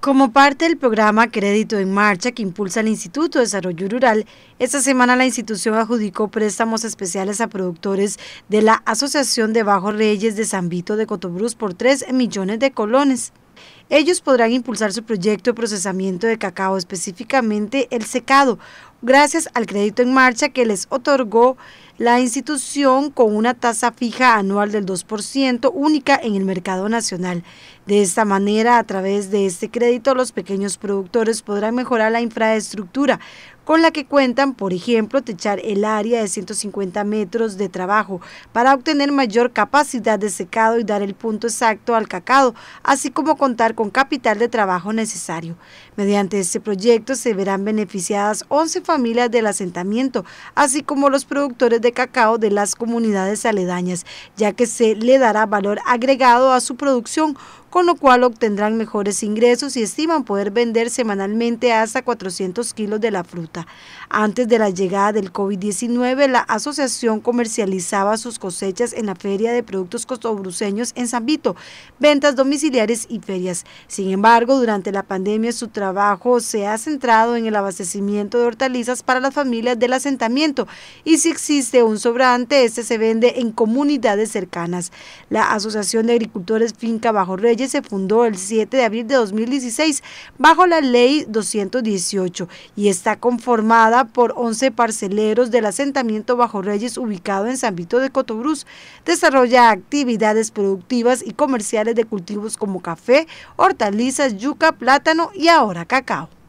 Como parte del programa Crédito en Marcha que impulsa el Instituto de Desarrollo Rural, esta semana la institución adjudicó préstamos especiales a productores de la Asociación de Bajos Reyes de San Vito de Cotobruz por 3 millones de colones. Ellos podrán impulsar su proyecto de procesamiento de cacao, específicamente el secado, gracias al crédito en marcha que les otorgó la institución con una tasa fija anual del 2% única en el mercado nacional. De esta manera, a través de este crédito, los pequeños productores podrán mejorar la infraestructura, con la que cuentan, por ejemplo, techar el área de 150 metros de trabajo para obtener mayor capacidad de secado y dar el punto exacto al cacao, así como contar con capital de trabajo necesario. Mediante este proyecto se verán beneficiadas 11 familias del asentamiento, así como los productores de cacao de las comunidades aledañas, ya que se le dará valor agregado a su producción, con lo cual obtendrán mejores ingresos y estiman poder vender semanalmente hasta 400 kilos de la fruta. Antes de la llegada del COVID-19, la asociación comercializaba sus cosechas en la Feria de Productos Costobruceños en Zambito, ventas domiciliares y ferias. Sin embargo, durante la pandemia su trabajo se ha centrado en el abastecimiento de hortalizas para las familias del asentamiento y si existe un sobrante, este se vende en comunidades cercanas. La Asociación de Agricultores Finca Bajo Reyes se fundó el 7 de abril de 2016 bajo la Ley 218 y está conformada formada por 11 parceleros del asentamiento Bajo Reyes ubicado en San Vito de Cotobruz, desarrolla actividades productivas y comerciales de cultivos como café, hortalizas, yuca, plátano y ahora cacao.